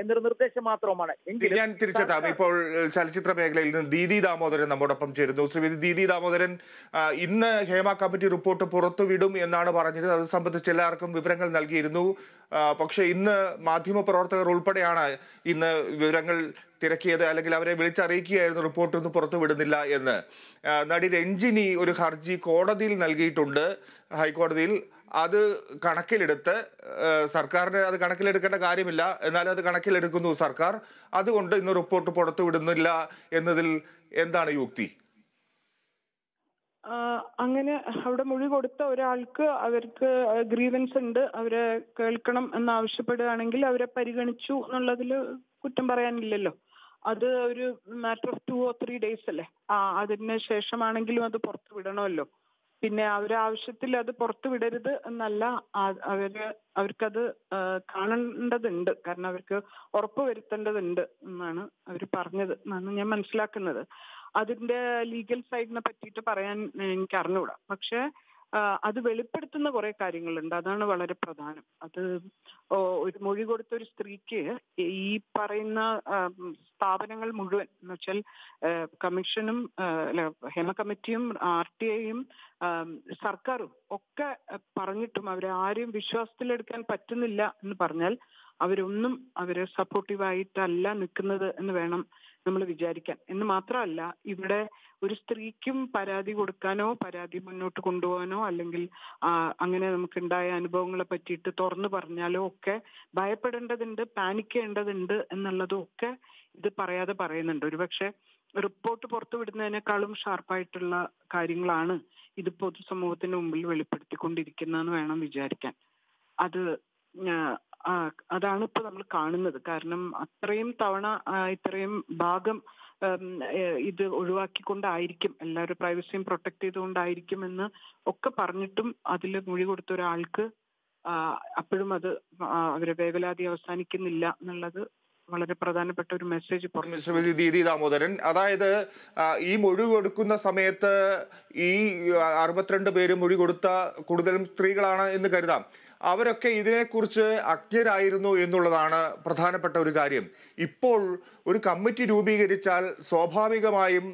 എന്നൊരു നിർദ്ദേശം മാത്രമാണ് എങ്കിലും ഞാൻ തിരിച്ചെത്താം ഇപ്പോൾ ചലച്ചിത്ര മേഖലയിൽ നിന്ന് ദീദി ദാമോദരൻ നമ്മോടൊപ്പം ചേരുന്നു ശ്രീമതി ദീദി ദാമോദരൻ ഇന്ന് ഹേമ കമ്മിറ്റി റിപ്പോർട്ട് പുറത്തുവിടും എന്നാണ് പറഞ്ഞത് അത് സംബന്ധിച്ച് എല്ലാവർക്കും വിവരങ്ങൾ നൽകിയിരുന്നു പക്ഷെ ഇന്ന് മാധ്യമ പ്രവർത്തകർ ഉൾപ്പെടെയാണ് ഇന്ന് വിവരങ്ങൾ തിരക്കിയത് അല്ലെങ്കിൽ അവരെ വിളിച്ചറിയിക്കുകയായിരുന്നു റിപ്പോർട്ടൊന്നും പുറത്തുവിടുന്നില്ല എന്ന് നടി രഞ്ജിനി ഒരു ഹർജി കോടതിയിൽ നൽകിയിട്ടുണ്ട് ഹൈക്കോടതിയിൽ അത് കണക്കിലെടുത്ത് സർക്കാരിന് അത് കണക്കിലെടുക്കേണ്ട കാര്യമില്ല എന്നാലും അത് കണക്കിലെടുക്കുന്നു സർക്കാർ അതുകൊണ്ട് ഇന്ന് റിപ്പോർട്ട് പുറത്തു വിടുന്നില്ല എന്നതിൽ എന്താണ് യുക്തി അങ്ങനെ അവിടെ മൊഴി കൊടുത്ത ഒരാൾക്ക് അവർക്ക് ഗ്രീവൻസ് ഉണ്ട് അവരെ കേൾക്കണം എന്ന് ആവശ്യപ്പെടുകയാണെങ്കിൽ അവരെ പരിഗണിച്ചു എന്നുള്ളതിൽ കുറ്റം പറയാനില്ലല്ലോ അത് ഒരു matter of two or three days അല്ലേ ആ അതിന് ശേഷമാണെങ്കിലും അത് പുറത്തു വിടണമല്ലോ പിന്നെ ആവശ്യത്തിൽ അത് പുറത്തു വിടരുത് എന്നല്ല അവര് അവർക്കത് കാണേണ്ടതുണ്ട് കാരണം അവർക്ക് ഉറപ്പ് വരുത്തേണ്ടതുണ്ട് എന്നാണ് അവർ പറഞ്ഞത് എന്നാണ് ഞാൻ മനസ്സിലാക്കുന്നത് അതിന്റെ ലീഗൽ സൈഡിനെ പറ്റിയിട്ട് പറയാൻ എനിക്ക് അറിഞ്ഞുകൂടാ പക്ഷെ അത് വെളിപ്പെടുത്തുന്ന കുറേ കാര്യങ്ങളുണ്ട് അതാണ് വളരെ പ്രധാനം അത് ഒരു മൊഴി കൊടുത്ത ഒരു സ്ത്രീക്ക് ഈ പറയുന്ന സ്ഥാപനങ്ങൾ മുഴുവൻ എന്ന് വെച്ചാൽ കമ്മീഷനും ഹേമ കമ്മിറ്റിയും ആർ ടി ഐയും സർക്കാരും ഒക്കെ പറഞ്ഞിട്ടും അവരെ ആരെയും വിശ്വാസത്തിലെടുക്കാൻ പറ്റുന്നില്ല എന്ന് പറഞ്ഞാൽ അവരൊന്നും അവരെ സപ്പോർട്ടീവായിട്ടല്ല നിൽക്കുന്നത് എന്ന് വേണം നമ്മൾ വിചാരിക്കാൻ എന്ന് മാത്രമല്ല ഇവിടെ ഒരു സ്ത്രീക്കും പരാതി കൊടുക്കാനോ പരാതി മുന്നോട്ട് കൊണ്ടുപോകാനോ അല്ലെങ്കിൽ അങ്ങനെ നമുക്കുണ്ടായ അനുഭവങ്ങളെ പറ്റിയിട്ട് തുറന്നു പറഞ്ഞാലോ ഒക്കെ ഭയപ്പെടേണ്ടതുണ്ട് പാനിക്കേണ്ടതുണ്ട് എന്നുള്ളതും ഒക്കെ ഇത് പറയാതെ പറയുന്നുണ്ട് ഒരുപക്ഷെ റിപ്പോർട്ട് പുറത്തുവിടുന്നതിനേക്കാളും ഷാർപ്പായിട്ടുള്ള കാര്യങ്ങളാണ് ഇത് പൊതുസമൂഹത്തിന് മുമ്പിൽ വെളിപ്പെടുത്തിക്കൊണ്ടിരിക്കുന്നതെന്ന് വേണം വിചാരിക്കാൻ അത് അതാണ് ഇപ്പൊ നമ്മൾ കാണുന്നത് കാരണം അത്രയും തവണ ഇത്രയും ഭാഗം ഇത് ഒഴിവാക്കിക്കൊണ്ടായിരിക്കും എല്ലാവരും പ്രൈവസിയും പ്രൊട്ടക്ട് ചെയ്തുകൊണ്ടായിരിക്കും എന്ന് ഒക്കെ പറഞ്ഞിട്ടും അതിൽ മൊഴി കൊടുത്ത ഒരാൾക്ക് അപ്പോഴും അത് അവരെ വേവലാതി അവസാനിക്കുന്നില്ല എന്നുള്ളത് വളരെ പ്രധാനപ്പെട്ട ഒരു മെസ്സേജ് ശ്രീമതി ദീദി ദാമോദരൻ അതായത് ഈ മൊഴി കൊടുക്കുന്ന സമയത്ത് ഈ അറുപത്തിരണ്ട് പേര് മൊഴി കൊടുത്ത കൂടുതലും സ്ത്രീകളാണ് എന്ന് കരുതാം അവരൊക്കെ ഇതിനെക്കുറിച്ച് അജ്ഞരായിരുന്നു എന്നുള്ളതാണ് പ്രധാനപ്പെട്ട ഒരു കാര്യം ഇപ്പോൾ ഒരു കമ്മിറ്റി രൂപീകരിച്ചാൽ സ്വാഭാവികമായും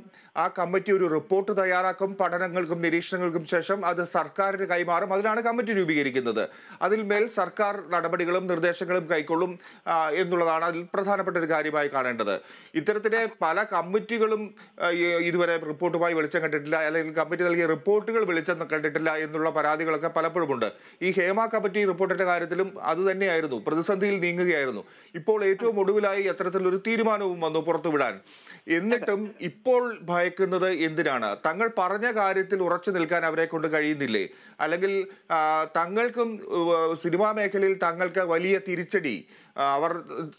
ആ കമ്മിറ്റി ഒരു റിപ്പോർട്ട് തയ്യാറാക്കും പഠനങ്ങൾക്കും നിരീക്ഷണങ്ങൾക്കും ശേഷം അത് സർക്കാരിന് കൈമാറും അതിനാണ് കമ്മിറ്റി രൂപീകരിക്കുന്നത് അതിൽ മേൽ സർക്കാർ നടപടികളും നിർദ്ദേശങ്ങളും കൈക്കൊള്ളും എന്നുള്ളതാണ് അതിൽ പ്രധാനപ്പെട്ട ഒരു കാര്യമായി കാണേണ്ടത് ഇത്തരത്തിലെ പല കമ്മിറ്റികളും ഇതുവരെ റിപ്പോർട്ടുമായി വെളിച്ചം കണ്ടിട്ടില്ല അല്ലെങ്കിൽ കമ്മിറ്റി നൽകിയ റിപ്പോർട്ടുകൾ വെളിച്ചം കണ്ടിട്ടില്ല എന്നുള്ള പരാതികളൊക്കെ പലപ്പോഴുമുണ്ട് ഈ ഹേമ കമ്മിറ്റി കമ്മിറ്റി റിപ്പോർട്ടിന്റെ കാര്യത്തിലും അത് തന്നെയായിരുന്നു പ്രതിസന്ധിയിൽ നീങ്ങുകയായിരുന്നു ഇപ്പോൾ ഏറ്റവും ഒടുവിലായി അത്തരത്തിലൊരു തീരുമാനവും വന്നു പുറത്തുവിടാൻ എന്നിട്ടും ഇപ്പോൾ ഭയക്കുന്നത് എന്തിനാണ് തങ്ങൾ പറഞ്ഞ കാര്യത്തിൽ ഉറച്ചു നിൽക്കാൻ അവരെ കൊണ്ട് കഴിയുന്നില്ലേ അല്ലെങ്കിൽ തങ്ങൾക്കും സിനിമാ മേഖലയിൽ തങ്ങൾക്ക് വലിയ തിരിച്ചടി അവർ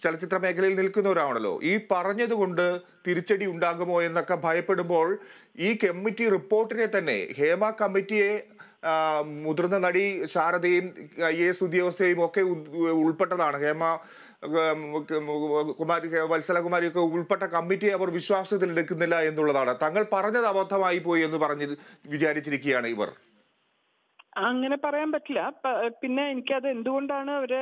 ചലച്ചിത്ര മേഖലയിൽ നിൽക്കുന്നവരാണല്ലോ ഈ പറഞ്ഞതുകൊണ്ട് തിരിച്ചടി ഉണ്ടാകുമോ എന്നൊക്കെ ഭയപ്പെടുമ്പോൾ ഈ കമ്മിറ്റി റിപ്പോർട്ടിനെ തന്നെ ഹേമ കമ്മിറ്റിയെ മുതിർന്ന നടി ശാരദയും ഐ എസ് ഉദ്യോഗസ്ഥയും ഒക്കെ ഉൾപ്പെട്ടതാണ് ഹേമ കുമാരി വത്സലകുമാരിയൊക്കെ ഉൾപ്പെട്ട കമ്മിറ്റി അവർ എടുക്കുന്നില്ല എന്നുള്ളതാണ് തങ്ങൾ പറഞ്ഞത് അബദ്ധമായി പോയി എന്ന് പറഞ്ഞ് വിചാരിച്ചിരിക്കുകയാണ് ഇവർ അങ്ങനെ പറയാൻ പറ്റില്ല പിന്നെ എനിക്കത് എന്തുകൊണ്ടാണ് അവര്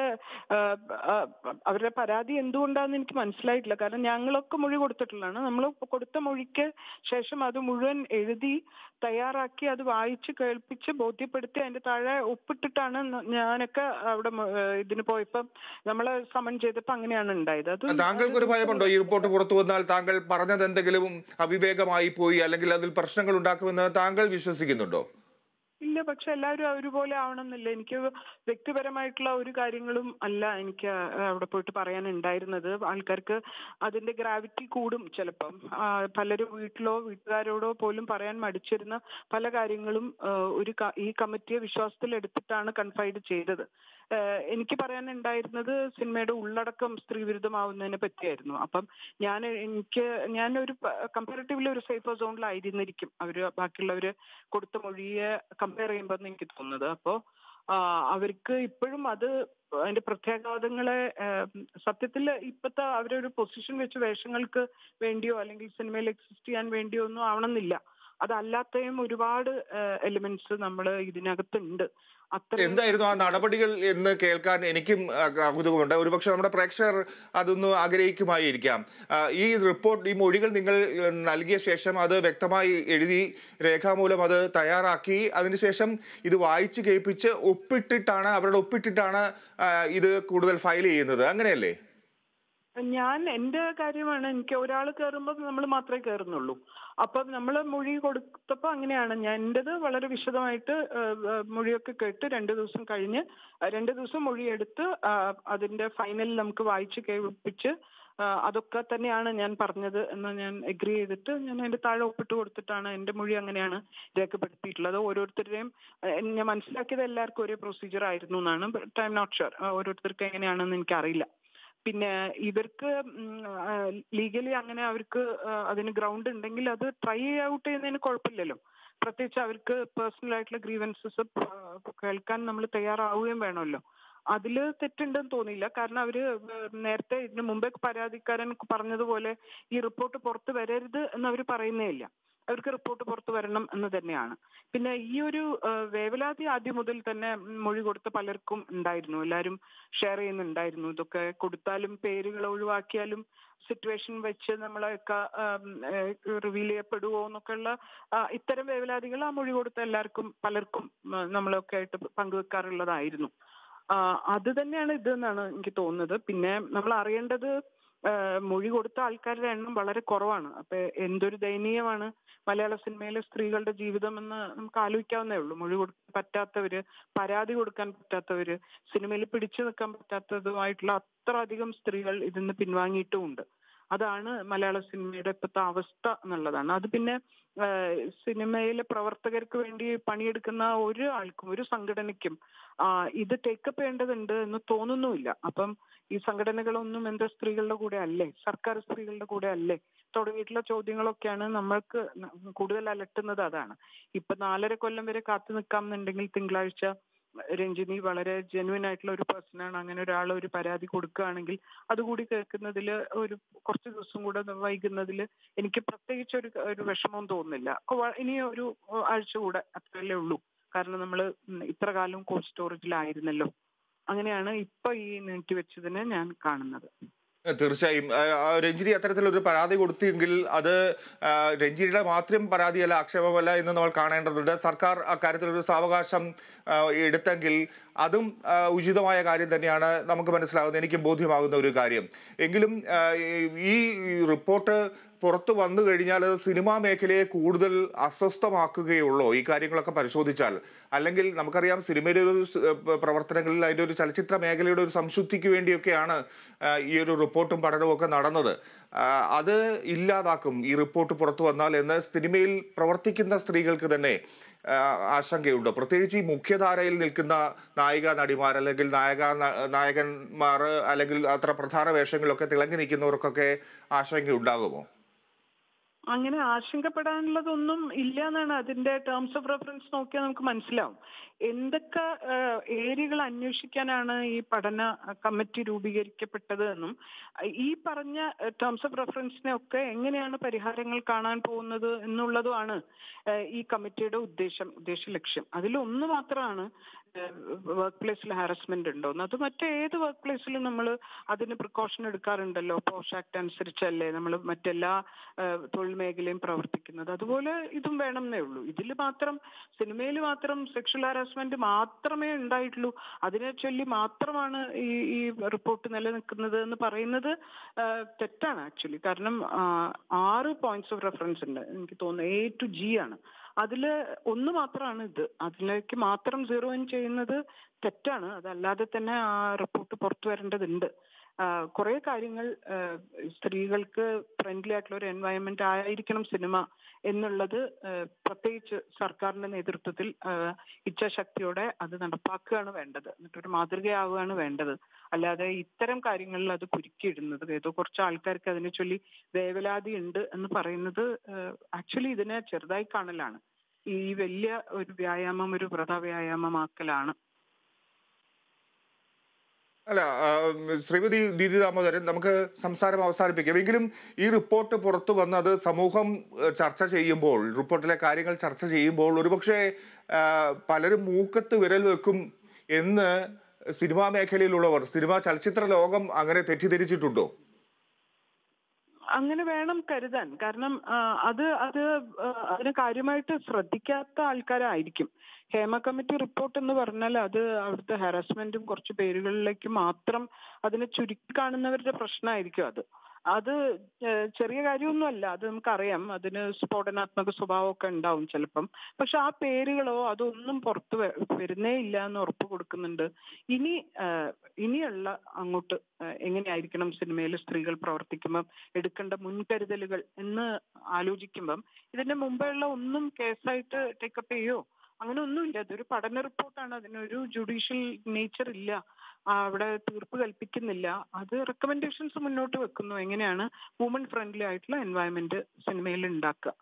അവരുടെ പരാതി എന്തുകൊണ്ടാണെന്ന് എനിക്ക് മനസ്സിലായിട്ടില്ല കാരണം ഞങ്ങളൊക്കെ മൊഴി കൊടുത്തിട്ടുള്ളതാണ് നമ്മൾ കൊടുത്ത മൊഴിക്ക് ശേഷം അത് മുഴുവൻ എഴുതി തയ്യാറാക്കി അത് വായിച്ച് കേൾപ്പിച്ച് ബോധ്യപ്പെടുത്തി അതിന്റെ താഴെ ഒപ്പിട്ടിട്ടാണ് ഞാനൊക്കെ അവിടെ ഇതിന് പോയപ്പോ നമ്മള് സമൻ ചെയ്തപ്പോൾ അങ്ങനെയാണ് ഉണ്ടായത് അത് താങ്കൾക്ക് ഒരു ഭയമുണ്ടോ ഈ റിപ്പോർട്ട് പുറത്തു വന്നാൽ താങ്കൾ പറഞ്ഞത് എന്തെങ്കിലും അവിവേകമായി പോയി അല്ലെങ്കിൽ അതിൽ പ്രശ്നങ്ങൾ ഉണ്ടാക്കുമെന്ന് താങ്കൾ വിശ്വസിക്കുന്നുണ്ടോ പക്ഷെ എല്ലാവരും ഒരുപോലെ ആവണമെന്നില്ല എനിക്ക് വ്യക്തിപരമായിട്ടുള്ള ഒരു കാര്യങ്ങളും അല്ല എനിക്ക് അവിടെ പോയിട്ട് പറയാനുണ്ടായിരുന്നത് ആൾക്കാർക്ക് അതിന്റെ ഗ്രാവിറ്റി കൂടും ചിലപ്പം പലരും വീട്ടിലോ വീട്ടുകാരോടോ പോലും പറയാൻ മടിച്ചിരുന്ന പല കാര്യങ്ങളും ഒരു ഈ കമ്മിറ്റിയെ വിശ്വാസത്തിൽ എടുത്തിട്ടാണ് കൺഫൈഡ് ചെയ്തത് എനിക്ക് പറയാനുണ്ടായിരുന്നത് സിനിമയുടെ ഉള്ളടക്കം സ്ത്രീവിരുദ്ധമാവുന്നതിനെ പറ്റിയായിരുന്നു അപ്പം ഞാൻ എനിക്ക് ഞാൻ ഒരു കമ്പാരിറ്റീവ്ലി ഒരു സേഫർ സോണിലായിരുന്നിരിക്കും അവര് ബാക്കിയുള്ളവര് കൊടുത്ത മൊഴിയെ കമ്പയർ പറയുമ്പോൾ എനിക്ക് തോന്നുന്നത് അപ്പോൾ അവർക്ക് ഇപ്പോഴും അത് അതിന്റെ പ്രത്യാഘാതങ്ങളെ സത്യത്തിൽ ഇപ്പോഴത്തെ അവരൊരു പൊസിഷൻ വെച്ച് വേഷങ്ങൾക്ക് വേണ്ടിയോ അല്ലെങ്കിൽ സിനിമയിൽ എക്സിസ്റ്റ് ചെയ്യാൻ വേണ്ടിയോ ഒന്നും ആവണമെന്നില്ല അതല്ലാത്തയും ഒരുപാട് എലിമെന്റ്സ് നമ്മൾ ഇതിനകത്തുണ്ട് എന്തായിരുന്നു ആ നടപടികൾ എന്ന് കേൾക്കാൻ എനിക്കും കൗതുകമുണ്ട് ഒരുപക്ഷെ നമ്മുടെ പ്രേക്ഷകർ അതൊന്നും ആഗ്രഹിക്കുമായിരിക്കാം ഈ റിപ്പോർട്ട് ഈ മൊഴികൾ നിങ്ങൾ നൽകിയ ശേഷം അത് വ്യക്തമായി എഴുതി രേഖാമൂലം അത് തയ്യാറാക്കി അതിനുശേഷം ഇത് വായിച്ച് കേൾപ്പിച്ച് ഒപ്പിട്ടിട്ടാണ് അവരുടെ ഒപ്പിട്ടിട്ടാണ് ഇത് കൂടുതൽ ഫയൽ ചെയ്യുന്നത് അങ്ങനെയല്ലേ ഞാൻ എന്റെ കാര്യമാണ് എനിക്ക് ഒരാൾ കയറുമ്പോൾ നമ്മൾ മാത്രമേ കയറുന്നുള്ളൂ അപ്പൊ നമ്മൾ മൊഴി കൊടുത്തപ്പോൾ അങ്ങനെയാണ് ഞാൻ എൻ്റെത് വളരെ വിശദമായിട്ട് മൊഴിയൊക്കെ കേട്ട് രണ്ട് ദിവസം കഴിഞ്ഞ് രണ്ട് ദിവസം എടുത്ത് അതിന്റെ ഫൈനൽ നമുക്ക് വായിച്ച് കേൾപ്പിച്ച് അതൊക്കെ തന്നെയാണ് ഞാൻ പറഞ്ഞത് എന്ന് ഞാൻ എഗ്രി ചെയ്തിട്ട് ഞാൻ അതിന്റെ താഴെ ഒപ്പിട്ട് കൊടുത്തിട്ടാണ് എന്റെ മൊഴി അങ്ങനെയാണ് രേഖപ്പെടുത്തിയിട്ടുള്ളത് ഓരോരുത്തരുടെയും ഞാൻ മനസ്സിലാക്കിയത് എല്ലാവർക്കും ഒരേ പ്രൊസീജിയർ ആയിരുന്നു എന്നാണ് but I'm not sure ഓരോരുത്തർക്കും എങ്ങനെയാണെന്ന് എനിക്കറിയില്ല പിന്നെ ഇവർക്ക് ലീഗലി അങ്ങനെ അവർക്ക് അതിന് ഗ്രൗണ്ട് ഉണ്ടെങ്കിൽ അത് ട്രൈ ഔട്ട് ചെയ്യുന്നതിന് കുഴപ്പമില്ലല്ലോ പ്രത്യേകിച്ച് അവർക്ക് പേഴ്സണൽ ആയിട്ടുള്ള ഗ്രീവൻസസ് കേൾക്കാൻ നമ്മൾ തയ്യാറാവുകയും വേണമല്ലോ അതിൽ തെറ്റുണ്ടെന്ന് തോന്നിയില്ല കാരണം അവർ നേരത്തെ ഇതിനു മുമ്പേ പരാതിക്കാരൻ പറഞ്ഞതുപോലെ ഈ റിപ്പോർട്ട് പുറത്തു വരരുത് എന്ന് അവർ പറയുന്നേ ഇല്ല അവർക്ക് റിപ്പോർട്ട് പുറത്തു വരണം എന്ന് തന്നെയാണ് പിന്നെ ഈ ഒരു വേവലാതി ആദ്യം മുതൽ തന്നെ മൊഴി കൊടുത്ത പലർക്കും ഉണ്ടായിരുന്നു എല്ലാവരും ഷെയർ ചെയ്യുന്നുണ്ടായിരുന്നു ഇതൊക്കെ കൊടുത്താലും പേരുകൾ ഒഴിവാക്കിയാലും സിറ്റുവേഷൻ വെച്ച് നമ്മളൊക്കെ റിവീൽ ചെയ്യപ്പെടുവോ എന്നൊക്കെയുള്ള ഇത്തരം വേവലാതികൾ ആ മൊഴി കൊടുത്ത എല്ലാവർക്കും പലർക്കും നമ്മളൊക്കെ ആയിട്ട് പങ്കുവെക്കാറുള്ളതായിരുന്നു അത് തന്നെയാണ് ഇത് എന്നാണ് എനിക്ക് തോന്നുന്നത് പിന്നെ നമ്മൾ അറിയേണ്ടത് മൊഴി കൊടുത്ത ആൾക്കാരുടെ എണ്ണം വളരെ കുറവാണ് അപ്പൊ എന്തൊരു ദയനീയമാണ് മലയാള സിനിമയിലെ സ്ത്രീകളുടെ ജീവിതം എന്ന് നമുക്ക് ആലോചിക്കാവുന്നേ ഉള്ളൂ മൊഴി കൊടുക്കാൻ പറ്റാത്തവര് പരാതി കൊടുക്കാൻ പറ്റാത്തവര് സിനിമയിൽ പിടിച്ചു നിൽക്കാൻ പറ്റാത്തതുമായിട്ടുള്ള അത്ര അധികം സ്ത്രീകൾ ഇതിന്ന് പിൻവാങ്ങിയിട്ടുമുണ്ട് അതാണ് മലയാള സിനിമയുടെ ഇപ്പോഴത്തെ അവസ്ഥ എന്നുള്ളതാണ് അത് പിന്നെ സിനിമയിലെ പ്രവർത്തകർക്ക് വേണ്ടി പണിയെടുക്കുന്ന ഒരു ആൾക്കും ഒരു സംഘടനയ്ക്കും ഇത് ടേക്കപ്പ് ചെയ്യേണ്ടതുണ്ട് എന്ന് തോന്നുന്നുമില്ല അപ്പം ഈ സംഘടനകളൊന്നും എന്താ സ്ത്രീകളുടെ കൂടെ അല്ലേ സർക്കാർ സ്ത്രീകളുടെ കൂടെ അല്ലേ തുടങ്ങിയിട്ടുള്ള ചോദ്യങ്ങളൊക്കെയാണ് നമ്മൾക്ക് കൂടുതൽ അലട്ടുന്നത് അതാണ് ഇപ്പൊ നാലര കൊല്ലം വരെ കാത്തു നിൽക്കാം എന്നുണ്ടെങ്കിൽ തിങ്കളാഴ്ച രഞ്ജിനി വളരെ ജെന്വിൻ ആയിട്ടുള്ള ഒരു ആണ് അങ്ങനെ ഒരാൾ ഒരു പരാതി കൊടുക്കുകയാണെങ്കിൽ അതുകൂടി കേൾക്കുന്നതിൽ ഒരു കുറച്ച് ദിവസം കൂടെ വൈകുന്നതിൽ എനിക്ക് പ്രത്യേകിച്ച് ഒരു ഒരു വിഷമവും തോന്നുന്നില്ല ഇനി ഒരു ആഴ്ച കൂടെ അത്രയല്ലേ ഉള്ളൂ കാരണം നമ്മൾ ഇത്ര കാലം കോൾഡ് സ്റ്റോറേജിലായിരുന്നല്ലോ അങ്ങനെയാണ് ഇപ്പൊ ഈ നീട്ടി വെച്ചതിനെ ഞാൻ കാണുന്നത് തീർച്ചയായും രഞ്ജിനി അത്തരത്തിലൊരു പരാതി കൊടുത്തിയെങ്കിൽ അത് രഞ്ജിനിയുടെ മാത്രം പരാതിയല്ല ആക്ഷേപമല്ല എന്ന് നമ്മൾ കാണേണ്ടതുണ്ട് സർക്കാർ അക്കാര്യത്തിലൊരു സാവകാശം എടുത്തെങ്കിൽ അതും ഉചിതമായ കാര്യം തന്നെയാണ് നമുക്ക് മനസ്സിലാകുന്നത് എനിക്ക് ബോധ്യമാകുന്ന ഒരു കാര്യം എങ്കിലും ഈ റിപ്പോർട്ട് പുറത്തു വന്നു കഴിഞ്ഞാൽ അത് സിനിമാ മേഖലയെ കൂടുതൽ അസ്വസ്ഥമാക്കുകയുള്ളൂ ഈ കാര്യങ്ങളൊക്കെ പരിശോധിച്ചാൽ അല്ലെങ്കിൽ നമുക്കറിയാം സിനിമയുടെ ഒരു പ്രവർത്തനങ്ങളിൽ അതിൻ്റെ ഒരു ചലച്ചിത്ര മേഖലയുടെ ഒരു സംശുദ്ധിക്ക് വേണ്ടിയൊക്കെയാണ് ഈ ഒരു റിപ്പോർട്ടും പഠനവും ഒക്കെ നടന്നത് അത് ഇല്ലാതാക്കും ഈ റിപ്പോർട്ട് പുറത്തു വന്നാൽ എന്ന് സിനിമയിൽ പ്രവർത്തിക്കുന്ന സ്ത്രീകൾക്ക് തന്നെ ആശങ്കയുണ്ട് പ്രത്യേകിച്ച് ഈ മുഖ്യധാരയിൽ നിൽക്കുന്ന നായിക നടിമാർ അല്ലെങ്കിൽ നായക നായകന്മാർ അല്ലെങ്കിൽ അത്ര പ്രധാന വേഷങ്ങളിലൊക്കെ തിളങ്ങി നിൽക്കുന്നവർക്കൊക്കെ ആശങ്കയുണ്ടാകുമോ അങ്ങനെ ആശങ്കപ്പെടാനുള്ളതൊന്നും ഇല്ല എന്നാണ് അതിന്റെ ടേംസ് ഓഫ് റെഫറൻസ് നോക്കിയാൽ നമുക്ക് മനസ്സിലാവും എന്തൊക്കെ ഏരിയകൾ അന്വേഷിക്കാനാണ് ഈ പഠന കമ്മിറ്റി രൂപീകരിക്കപ്പെട്ടത് എന്നും ഈ പറഞ്ഞ ടേംസ് ഓഫ് റെഫറൻസിനെ ഒക്കെ എങ്ങനെയാണ് പരിഹാരങ്ങൾ കാണാൻ പോകുന്നത് എന്നുള്ളതുമാണ് ഈ കമ്മിറ്റിയുടെ ഉദ്ദേശം ഉദ്ദേശ ലക്ഷ്യം അതിലൊന്ന് മാത്രമാണ് വർക്ക് പ്ലേസിൽ ഹാരസ്മെന്റ് ഉണ്ടോന്ന് അത് മറ്റേത് വർക്ക് പ്ലേസിലും നമ്മൾ അതിന് പ്രിക്കോഷൻ എടുക്കാറുണ്ടല്ലോ പോഷ് ആക്ട് അനുസരിച്ചല്ലേ നമ്മൾ മറ്റെല്ലാ തൊഴിൽ മേഖലയും പ്രവർത്തിക്കുന്നത് അതുപോലെ ഇതും വേണമെന്നേ ഉള്ളൂ ഇതിൽ മാത്രം സിനിമയിൽ മാത്രം സെക്ഷൽ ഹാരാസ്മെന്റ് മാത്രമേ ഉണ്ടായിട്ടുള്ളൂ അതിനെ ചൊല്ലി മാത്രമാണ് ഈ ഈ റിപ്പോർട്ട് നിലനിൽക്കുന്നത് എന്ന് പറയുന്നത് തെറ്റാണ് ആക്ച്വലി കാരണം ആറ് പോയിന്റ്സ് ഓഫ് റെഫറൻസ് ഉണ്ട് എനിക്ക് തോന്നുന്നു എ ടു ജി ആണ് അതിൽ ഒന്ന് മാത്രമാണ് ഇത് അതിലേക്ക് മാത്രം സീറോ ഇൻ ചെയ്യുന്നത് തെറ്റാണ് അതല്ലാതെ തന്നെ ആ റിപ്പോർട്ട് പുറത്തു വരേണ്ടതുണ്ട് കുറേ കാര്യങ്ങൾ സ്ത്രീകൾക്ക് ഫ്രണ്ട്ലി ആയിട്ടുള്ള ഒരു എൻവയറമെന്റ് ആയിരിക്കണം സിനിമ എന്നുള്ളത് പ്രത്യേകിച്ച് സർക്കാരിന്റെ നേതൃത്വത്തിൽ ഇച്ഛാശക്തിയോടെ അത് നടപ്പാക്കുകയാണ് വേണ്ടത് എന്നിട്ടൊരു മാതൃകയാവുകയാണ് വേണ്ടത് അല്ലാതെ ഇത്തരം കാര്യങ്ങളിൽ അത് കുരുക്കിയിടുന്നത് ഏതോ കുറച്ച് ആൾക്കാർക്ക് അതിനെ ചൊല്ലി വേവലാതി ഉണ്ട് എന്ന് പറയുന്നത് ആക്ച്വലി ഇതിനെ ചെറുതായി കാണലാണ് ഈ വലിയ ഒരു വ്യായാമം ഒരു വ്രത വ്യായാമമാക്കലാണ് അല്ല ശ്രീമതി ദീദി ദാമോദരൻ നമുക്ക് സംസാരം അവസാനിപ്പിക്കാം എങ്കിലും ഈ റിപ്പോർട്ട് പുറത്തു വന്നത് സമൂഹം ചർച്ച ചെയ്യുമ്പോൾ റിപ്പോർട്ടിലെ കാര്യങ്ങൾ ചർച്ച ചെയ്യുമ്പോൾ ഒരുപക്ഷെ പലരും മൂക്കത്ത് വിരൽ വെക്കും എന്ന് സിനിമാ മേഖലയിലുള്ളവർ സിനിമാ ചലച്ചിത്ര ലോകം അങ്ങനെ തെറ്റിദ്ധരിച്ചിട്ടുണ്ടോ അങ്ങനെ വേണം കരുതാൻ കാരണം അത് അത് അതിന് കാര്യമായിട്ട് ശ്രദ്ധിക്കാത്ത ആൾക്കാരായിരിക്കും ഹേമ കമ്മിറ്റി റിപ്പോർട്ട് എന്ന് പറഞ്ഞാൽ അത് അവിടുത്തെ ഹാരാസ്മെന്റും കുറച്ച് പേരുകളിലേക്ക് മാത്രം അതിനെ ചുരുക്കി കാണുന്നവരുടെ പ്രശ്നമായിരിക്കും അത് അത് ചെറിയ കാര്യമൊന്നുമല്ല അത് നമുക്കറിയാം അതിന് സ്ഫോടനാത്മക സ്വഭാവമൊക്കെ ഉണ്ടാവും ചിലപ്പം പക്ഷെ ആ പേരുകളോ അതൊന്നും പുറത്ത് വരുന്നേ ഇല്ല എന്ന് ഉറപ്പ് കൊടുക്കുന്നുണ്ട് ഇനി ഇനിയുള്ള അങ്ങോട്ട് എങ്ങനെയായിരിക്കണം സിനിമയിൽ സ്ത്രീകൾ പ്രവർത്തിക്കുമ്പം എടുക്കേണ്ട മുൻകരുതലുകൾ എന്ന് ആലോചിക്കുമ്പം ഇതിന്റെ മുമ്പെയുള്ള ഒന്നും കേസായിട്ട് ടേക്കപ്പ് ചെയ്യോ അങ്ങനെ ഒന്നുമില്ല അതൊരു പഠന റിപ്പോർട്ടാണ് അതിനൊരു ജുഡീഷ്യൽ നേച്ചർ ഇല്ല അവിടെ തീർപ്പ് കൽപ്പിക്കുന്നില്ല അത് റെക്കമെൻഡേഷൻസ് മുന്നോട്ട് വെക്കുന്നു എങ്ങനെയാണ് വുമൺ ഫ്രണ്ട്ലി ആയിട്ടുള്ള എൻവയോൺമെന്റ് സിനിമയിൽ ഉണ്ടാക്കുക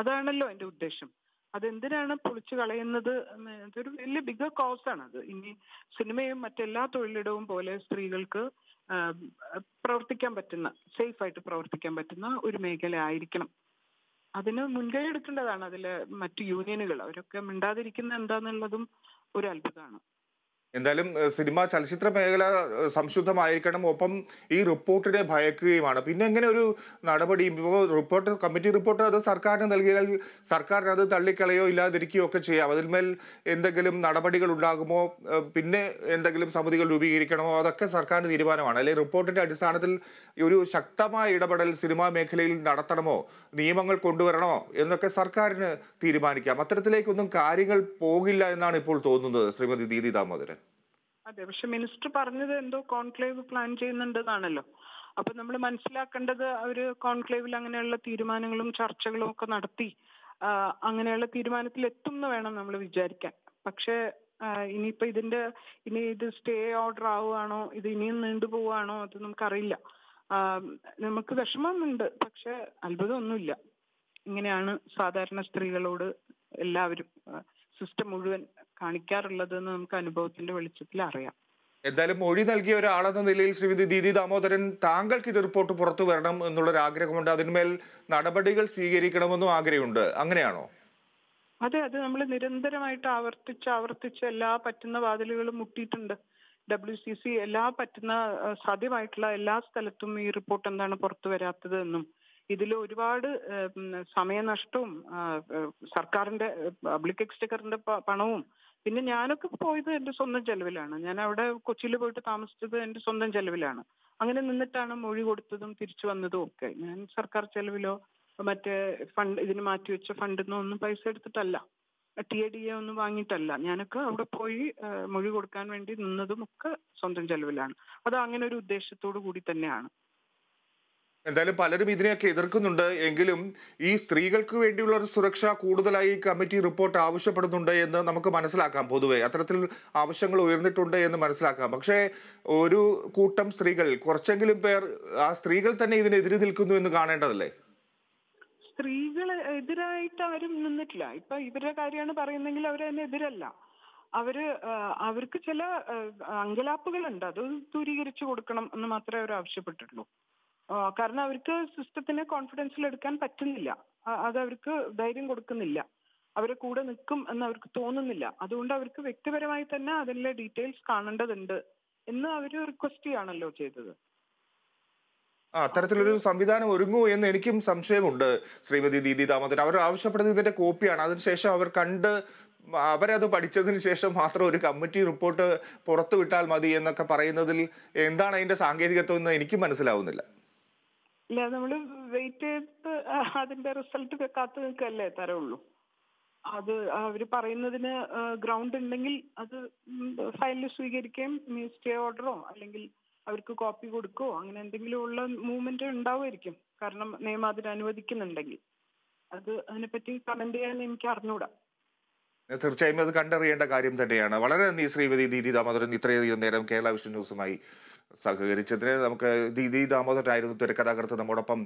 അതാണല്ലോ എന്റെ ഉദ്ദേശം അതെന്തിനാണ് പൊളിച്ചു കളയുന്നത് ഇതൊരു വലിയ ബിഗർ കോസ് ആണ് അത് ഇനി സിനിമയും മറ്റെല്ലാ തൊഴിലിടവും പോലെ സ്ത്രീകൾക്ക് പ്രവർത്തിക്കാൻ പറ്റുന്ന സേഫ് ആയിട്ട് പ്രവർത്തിക്കാൻ പറ്റുന്ന ഒരു മേഖല ആയിരിക്കണം അതിന് മുൻകൈ എടുക്കേണ്ടതാണ് അതിലെ മറ്റു യൂണിയനുകൾ അവരൊക്കെ മിണ്ടാതിരിക്കുന്നത് എന്താണെന്നുള്ളതും ഒരു അത്ഭുതമാണ് എന്തായാലും സിനിമ ചലച്ചിത്ര മേഖല സംശുദ്ധമായിരിക്കണം ഒപ്പം ഈ റിപ്പോർട്ടിനെ ഭയക്കുകയുമാണ് പിന്നെ എങ്ങനെ ഒരു നടപടി ഇപ്പോൾ റിപ്പോർട്ട് കമ്മിറ്റി റിപ്പോർട്ട് അത് സർക്കാരിന് നൽകിയാൽ സർക്കാരിന് അത് തള്ളിക്കളയോ ഇല്ലാതിരിക്കുകയോ ഒക്കെ ചെയ്യാം അതിന്മേൽ എന്തെങ്കിലും നടപടികൾ ഉണ്ടാകുമോ പിന്നെ എന്തെങ്കിലും സമിതികൾ രൂപീകരിക്കണമോ അതൊക്കെ സർക്കാരിൻ്റെ തീരുമാനമാണ് അല്ലെങ്കിൽ റിപ്പോർട്ടിൻ്റെ അടിസ്ഥാനത്തിൽ ഒരു ശക്തമായ ഇടപെടൽ സിനിമാ മേഖലയിൽ നടത്തണമോ നിയമങ്ങൾ കൊണ്ടുവരണോ എന്നൊക്കെ സർക്കാരിന് തീരുമാനിക്കാം അത്തരത്തിലേക്കൊന്നും കാര്യങ്ങൾ പോകില്ല എന്നാണ് ഇപ്പോൾ തോന്നുന്നത് ശ്രീമതി ദീദി ദാമോദരൻ അതെ പക്ഷെ മിനിസ്റ്റർ പറഞ്ഞത് എന്തോ കോൺക്ലേവ് പ്ലാൻ ചെയ്യുന്നുണ്ടെന്നാണല്ലോ അപ്പൊ നമ്മൾ മനസ്സിലാക്കേണ്ടത് അവര് കോൺക്ലേവിൽ അങ്ങനെയുള്ള തീരുമാനങ്ങളും ചർച്ചകളും ഒക്കെ നടത്തി അങ്ങനെയുള്ള തീരുമാനത്തിൽ എത്തും എന്ന് വേണം നമ്മൾ വിചാരിക്കാൻ പക്ഷേ ഇനിയിപ്പോ ഇതിന്റെ ഇനി ഇത് സ്റ്റേ ഓർഡർ ആവുകയാണോ ഇത് ഇനിയും നീണ്ടുപോവുകയാണോ അത് നമുക്കറിയില്ല നമുക്ക് വിഷമമുണ്ട് പക്ഷെ അത്ഭുതമൊന്നുമില്ല ഇങ്ങനെയാണ് സാധാരണ സ്ത്രീകളോട് എല്ലാവരും സിസ്റ്റം മുഴുവൻ കാണിക്കാറുള്ളത് എന്ന് നമുക്ക് അനുഭവത്തിന്റെ വെളിച്ചത്തിൽ അറിയാം എന്തായാലും മൊഴി നൽകിയ ഒരാളെന്ന നിലയിൽ ശ്രീമതി ദീദി ദാമോദരൻ താങ്കൾക്ക് ഇത് റിപ്പോർട്ട് പുറത്തു വരണം എന്നുള്ളൊരു ആഗ്രഹമുണ്ട് അതിന്മേൽ നടപടികൾ സ്വീകരിക്കണമെന്നും ആഗ്രഹമുണ്ട് അങ്ങനെയാണോ അതെ അത് നമ്മൾ നിരന്തരമായിട്ട് ആവർത്തിച്ച് ആവർത്തിച്ച് എല്ലാ പറ്റുന്ന വാതിലുകളും മുട്ടിയിട്ടുണ്ട് ഡബ്ല്യു സി സി എല്ലാ പറ്റുന്ന സാധ്യമായിട്ടുള്ള എല്ലാ സ്ഥലത്തും ഈ റിപ്പോർട്ട് എന്താണ് പുറത്തു വരാത്തത് എന്നും ഇതിൽ ഒരുപാട് സമയനഷ്ടവും സർക്കാരിന്റെ പബ്ലിക് എക്സ്ചക്കറിന്റെ പണവും പിന്നെ ഞാനൊക്കെ പോയത് എന്റെ സ്വന്തം ചെലവിലാണ് ഞാൻ അവിടെ കൊച്ചിയിൽ പോയിട്ട് താമസിച്ചത് എന്റെ സ്വന്തം ചെലവിലാണ് അങ്ങനെ നിന്നിട്ടാണ് മൊഴി കൊടുത്തതും തിരിച്ചു വന്നതും ഒക്കെ ഞാൻ സർക്കാർ ചെലവിലോ മറ്റേ ഫണ്ട് ഇതിന് മാറ്റിവെച്ച ഫണ്ടിൽ നിന്നൊന്നും പൈസ എടുത്തിട്ടല്ല ടി എ ഡി എ ഒന്നും വാങ്ങിയിട്ടല്ല ഞാനൊക്കെ അവിടെ പോയി മൊഴി കൊടുക്കാൻ വേണ്ടി നിന്നതും ഒക്കെ സ്വന്തം ചെലവിലാണ് അത് അങ്ങനെ ഒരു ഉദ്ദേശത്തോടു കൂടി തന്നെയാണ് എന്തായാലും പലരും ഇതിനെയൊക്കെ എതിർക്കുന്നുണ്ട് എങ്കിലും ഈ സ്ത്രീകൾക്ക് വേണ്ടിയുള്ള ഒരു സുരക്ഷ കൂടുതലായി കമ്മിറ്റി റിപ്പോർട്ട് ആവശ്യപ്പെടുന്നുണ്ട് എന്ന് നമുക്ക് മനസ്സിലാക്കാം പൊതുവെ അത്തരത്തിൽ ആവശ്യങ്ങൾ ഉയർന്നിട്ടുണ്ട് എന്ന് മനസ്സിലാക്കാം പക്ഷേ ഒരു കൂട്ടം സ്ത്രീകൾ കുറച്ചെങ്കിലും പേർ ആ സ്ത്രീകൾ തന്നെ ഇതിനെതിരെ നിൽക്കുന്നു എന്ന് കാണേണ്ടതല്ലേ സ്ത്രീകൾ എതിരായിട്ട് ആരും നിന്നിട്ടില്ല ഇപ്പൊ ഇവരുടെ കാര്യമാണ് പറയുന്നെങ്കിൽ എതിരല്ല അവര് അവർക്ക് ചില അങ്കലാപ്പുകളുണ്ട് അത് ദൂരീകരിച്ചു കൊടുക്കണം എന്ന് മാത്രമേ അവർ ആവശ്യപ്പെട്ടിട്ടുള്ളൂ കാരണം അവർക്ക് സിസ്റ്റത്തിനെ കോൺഫിഡൻസിൽ എടുക്കാൻ പറ്റുന്നില്ല അത് അവർക്ക് ധൈര്യം കൊടുക്കുന്നില്ല അവരെ കൂടെ നിൽക്കും എന്ന് അവർക്ക് തോന്നുന്നില്ല അതുകൊണ്ട് അവർക്ക് വ്യക്തിപരമായി തന്നെ അതിലെ ഡീറ്റെയിൽസ് കാണേണ്ടതുണ്ട് എന്ന് അവർ റിക്വസ്റ്റ് ചെയ്യാണല്ലോ ചെയ്തത് അത്തരത്തിലൊരു സംവിധാനം ഒരുങ്ങൂ എന്ന് എനിക്കും സംശയമുണ്ട് ശ്രീമതി ദീദി താമസൻ അവർ ആവശ്യപ്പെടുന്നത് ഇതിന്റെ കോപ്പിയാണ് അതിനുശേഷം അവർ കണ്ട് അവരത് പഠിച്ചതിന് ശേഷം മാത്രം ഒരു കമ്മിറ്റി റിപ്പോർട്ട് പുറത്തുവിട്ടാൽ മതി എന്നൊക്കെ പറയുന്നതിൽ എന്താണ് അതിന്റെ സാങ്കേതികത്വം എന്ന് എനിക്ക് മനസ്സിലാവുന്നില്ല ഇല്ല നമ്മൾ വെയിറ്റ് ചെയ്ത് അതിന്റെ റിസൾട്ട് കാത്തു നിൽക്കല്ലേ തരവുള്ളൂ അത് അവർ പറയുന്നതിന് ഗ്രൗണ്ട് ഉണ്ടെങ്കിൽ അത് ഫയലിൽ സ്വീകരിക്കുകയും സ്റ്റേ ഓർഡറോ അല്ലെങ്കിൽ അവർക്ക് കോപ്പി കൊടുക്കുകയോ അങ്ങനെ എന്തെങ്കിലും ഉള്ള മൂവ്മെന്റ് ഉണ്ടാവുമായിരിക്കും കാരണം നിയമം അതിന് അനുവദിക്കുന്നുണ്ടെങ്കിൽ അത് അതിനെപ്പറ്റി കമന്റ് ചെയ്യാൻ എനിക്ക് അറിഞ്ഞുകൂടാ തീർച്ചയായും അത് കണ്ടറിയേണ്ട കാര്യം തന്നെയാണ് വളരെ നന്ദി ശ്രീമതി ദീദി ദാമോദരൻ ഇത്രയധികം നേരം കേരള വിഷൻ ന്യൂസുമായി സഹകരിച്ചതിന് നമുക്ക് ദീദി ആയിരുന്നു തിരക്കഥാകൃത്ത് നമ്മോടൊപ്പം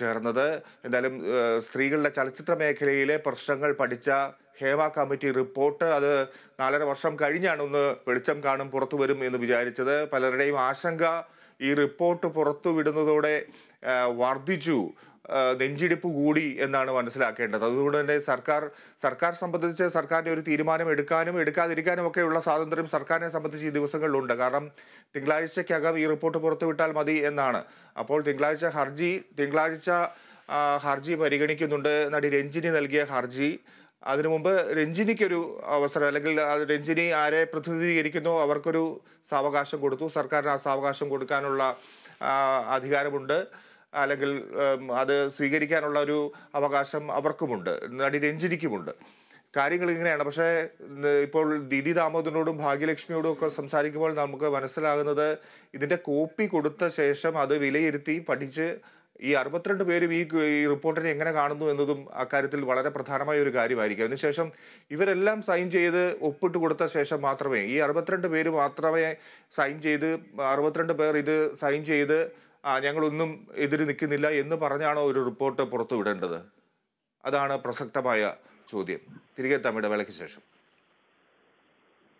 ചേർന്നത് എന്തായാലും സ്ത്രീകളുടെ ചലച്ചിത്ര മേഖലയിലെ പ്രശ്നങ്ങൾ പഠിച്ച ഹേമ കമ്മിറ്റി റിപ്പോർട്ട് അത് നാലര വർഷം കഴിഞ്ഞാണ് ഒന്ന് വെളിച്ചം കാണും പുറത്തു വരും എന്ന് വിചാരിച്ചത് പലരുടെയും ആശങ്ക ഈ റിപ്പോർട്ട് പുറത്തു വിടുന്നതോടെ വർദ്ധിച്ചു നെഞ്ചിടിപ്പ് കൂടി എന്നാണ് മനസ്സിലാക്കേണ്ടത് അതുകൊണ്ട് തന്നെ സർക്കാർ സർക്കാർ സംബന്ധിച്ച് സർക്കാരിൻ്റെ ഒരു തീരുമാനം എടുക്കാനും എടുക്കാതിരിക്കാനും ഒക്കെയുള്ള സ്വാതന്ത്ര്യം സർക്കാരിനെ സംബന്ധിച്ച് ഈ ദിവസങ്ങളിലുണ്ട് കാരണം തിങ്കളാഴ്ചക്കകം ഈ റിപ്പോർട്ട് പുറത്തുവിട്ടാൽ മതി എന്നാണ് അപ്പോൾ തിങ്കളാഴ്ച ഹർജി തിങ്കളാഴ്ച ഹർജി പരിഗണിക്കുന്നുണ്ട് നടി രഞ്ജിനി നൽകിയ ഹർജി അതിനു മുമ്പ് രഞ്ജിനിക്കൊരു അവസരം അല്ലെങ്കിൽ രഞ്ജിനി ആരെ പ്രതിനിധീകരിക്കുന്നു അവർക്കൊരു സാവകാശം കൊടുത്തു സർക്കാരിന് ആ സാവകാശം കൊടുക്കാനുള്ള അധികാരമുണ്ട് അല്ലെങ്കിൽ അത് സ്വീകരിക്കാനുള്ള ഒരു അവകാശം അവർക്കുമുണ്ട് നടി രഞ്ജിനിക്കുമുണ്ട് കാര്യങ്ങൾ ഇങ്ങനെയാണ് പക്ഷേ ഇപ്പോൾ ദിദി ദാമോദരനോടും ഭാഗ്യലക്ഷ്മിയോടും ഒക്കെ സംസാരിക്കുമ്പോൾ നമുക്ക് മനസ്സിലാകുന്നത് ഇതിൻ്റെ കോപ്പി കൊടുത്ത ശേഷം അത് വിലയിരുത്തി പഠിച്ച് ഈ അറുപത്തിരണ്ട് പേരും ഈ ഈ റിപ്പോർട്ടിനെ എങ്ങനെ കാണുന്നു എന്നതും അക്കാര്യത്തിൽ വളരെ പ്രധാനമായ ഒരു കാര്യമായിരിക്കും അതിനുശേഷം ഇവരെല്ലാം സൈൻ ചെയ്ത് ഒപ്പിട്ട് കൊടുത്ത ശേഷം മാത്രമേ ഈ അറുപത്തിരണ്ട് പേര് മാത്രമേ സൈൻ ചെയ്ത് അറുപത്തിരണ്ട് പേർ ഇത് സൈൻ ചെയ്ത് ഞങ്ങളൊന്നും എതിര് നിൽക്കുന്നില്ല എന്ന് പറഞ്ഞാണോ ഒരു റിപ്പോർട്ട് പുറത്തുവിടേണ്ടത് അതാണ് പ്രസക്തമായ ചോദ്യം തിരികെ തമ്മിടവേളയ്ക്ക് ശേഷം